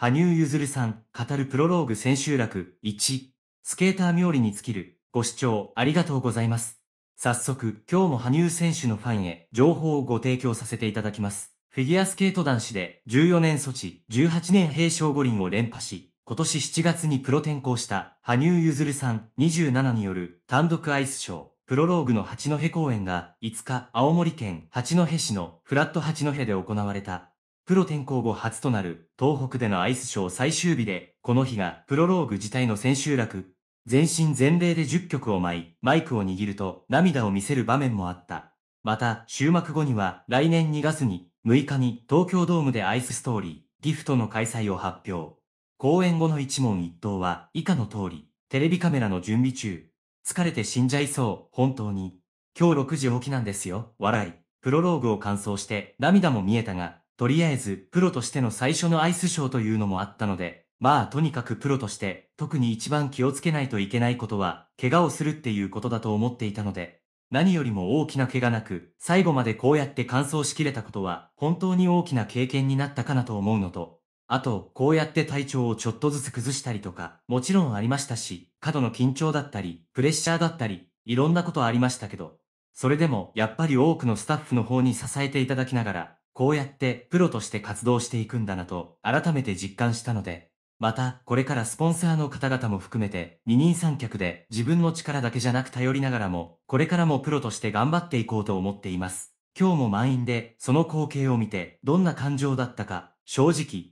羽生結弦さん、語るプロローグ千秋楽1、スケーター冥利に尽きる、ご視聴ありがとうございます。早速、今日も羽生選手のファンへ情報をご提供させていただきます。フィギュアスケート男子で14年措置、18年平昌五輪を連覇し、今年7月にプロ転向した羽生結弦さん27による単独アイスショー、プロローグの八戸公演が5日青森県八戸市のフラット八戸で行われた。プロ転向後初となる東北でのアイスショー最終日で、この日がプロローグ自体の千秋楽。全身全霊で10曲を舞い、マイクを握ると涙を見せる場面もあった。また、終幕後には来年2月に、6日に東京ドームでアイスストーリー、ギフトの開催を発表。公演後の一問一答は以下の通り、テレビカメラの準備中。疲れて死んじゃいそう、本当に。今日6時起きなんですよ、笑い。プロローグを完走して涙も見えたが、とりあえず、プロとしての最初のアイスショーというのもあったので、まあとにかくプロとして、特に一番気をつけないといけないことは、怪我をするっていうことだと思っていたので、何よりも大きな怪我なく、最後までこうやって完走しきれたことは、本当に大きな経験になったかなと思うのと、あと、こうやって体調をちょっとずつ崩したりとか、もちろんありましたし、過度の緊張だったり、プレッシャーだったり、いろんなことありましたけど、それでも、やっぱり多くのスタッフの方に支えていただきながら、こうやってプロとして活動していくんだなと改めて実感したので、またこれからスポンサーの方々も含めて二人三脚で自分の力だけじゃなく頼りながらも、これからもプロとして頑張っていこうと思っています。今日も満員でその光景を見てどんな感情だったか、正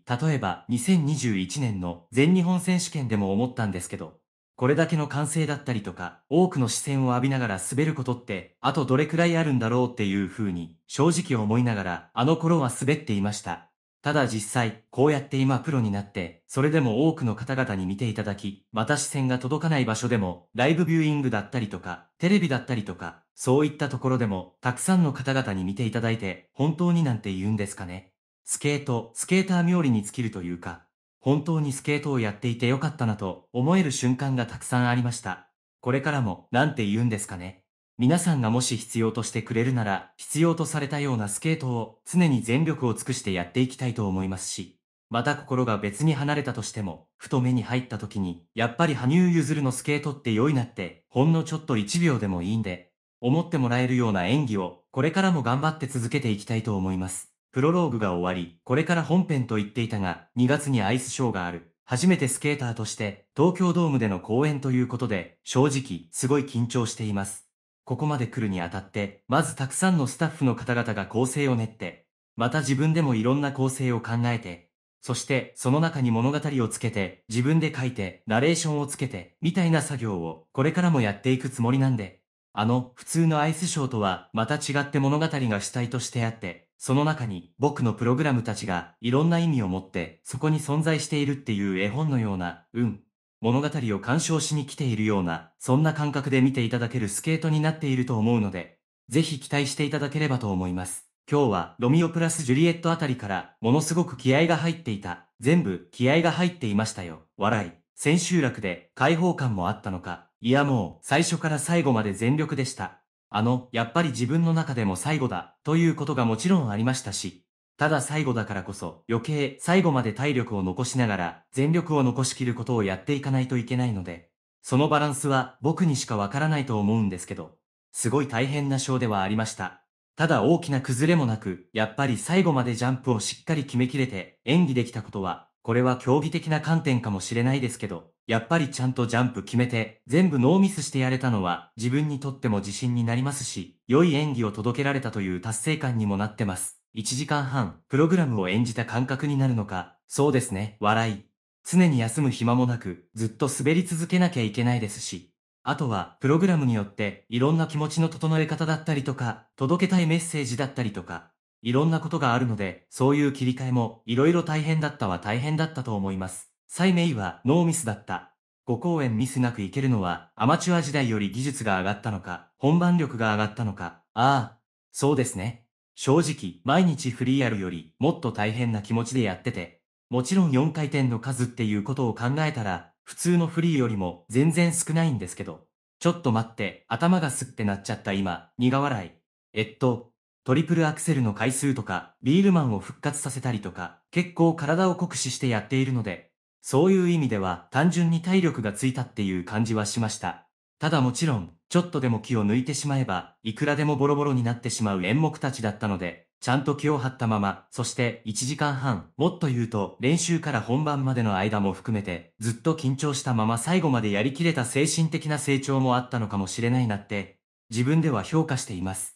直、例えば2021年の全日本選手権でも思ったんですけど、これだけの歓声だったりとか、多くの視線を浴びながら滑ることって、あとどれくらいあるんだろうっていう風に、正直思いながら、あの頃は滑っていました。ただ実際、こうやって今プロになって、それでも多くの方々に見ていただき、また視線が届かない場所でも、ライブビューイングだったりとか、テレビだったりとか、そういったところでも、たくさんの方々に見ていただいて、本当になんて言うんですかね。スケート、スケーター冥利に尽きるというか、本当にスケートをやっていてよかったなと思える瞬間がたくさんありました。これからも、なんて言うんですかね。皆さんがもし必要としてくれるなら、必要とされたようなスケートを常に全力を尽くしてやっていきたいと思いますし、また心が別に離れたとしても、ふと目に入った時に、やっぱり羽生結弦のスケートって良いなって、ほんのちょっと1秒でもいいんで、思ってもらえるような演技を、これからも頑張って続けていきたいと思います。プロローグが終わり、これから本編と言っていたが、2月にアイスショーがある。初めてスケーターとして、東京ドームでの公演ということで、正直、すごい緊張しています。ここまで来るにあたって、まずたくさんのスタッフの方々が構成を練って、また自分でもいろんな構成を考えて、そしてその中に物語をつけて、自分で書いて、ナレーションをつけて、みたいな作業をこれからもやっていくつもりなんで、あの、普通のアイスショーとはまた違って物語が主体としてあって、その中に僕のプログラムたちがいろんな意味を持ってそこに存在しているっていう絵本のような、うん、物語を鑑賞しに来ているような、そんな感覚で見ていただけるスケートになっていると思うので、ぜひ期待していただければと思います。今日はロミオプラスジュリエットあたりからものすごく気合が入っていた。全部気合が入っていましたよ。笑い。千秋楽で解放感もあったのか。いやもう最初から最後まで全力でした。あの、やっぱり自分の中でも最後だ、ということがもちろんありましたし、ただ最後だからこそ、余計最後まで体力を残しながら、全力を残しきることをやっていかないといけないので、そのバランスは僕にしかわからないと思うんですけど、すごい大変な章ではありました。ただ大きな崩れもなく、やっぱり最後までジャンプをしっかり決めきれて、演技できたことは、これは競技的な観点かもしれないですけど、やっぱりちゃんとジャンプ決めて、全部ノーミスしてやれたのは、自分にとっても自信になりますし、良い演技を届けられたという達成感にもなってます。1時間半、プログラムを演じた感覚になるのか、そうですね、笑い。常に休む暇もなく、ずっと滑り続けなきゃいけないですし。あとは、プログラムによって、いろんな気持ちの整え方だったりとか、届けたいメッセージだったりとか、いろんなことがあるので、そういう切り替えも、いろいろ大変だったは大変だったと思います。サイメイはノーミスだった。5公演ミスなくいけるのは、アマチュア時代より技術が上がったのか、本番力が上がったのか、ああ、そうですね。正直、毎日フリーやるより、もっと大変な気持ちでやってて、もちろん4回転の数っていうことを考えたら、普通のフリーよりも全然少ないんですけど。ちょっと待って、頭がすってなっちゃった今、苦笑い。えっと、トリプルアクセルの回数とか、ビールマンを復活させたりとか、結構体を酷使してやっているので、そういう意味では単純に体力がついたっていう感じはしました。ただもちろん、ちょっとでも気を抜いてしまえば、いくらでもボロボロになってしまう演目たちだったので、ちゃんと気を張ったまま、そして1時間半、もっと言うと練習から本番までの間も含めて、ずっと緊張したまま最後までやりきれた精神的な成長もあったのかもしれないなって、自分では評価しています。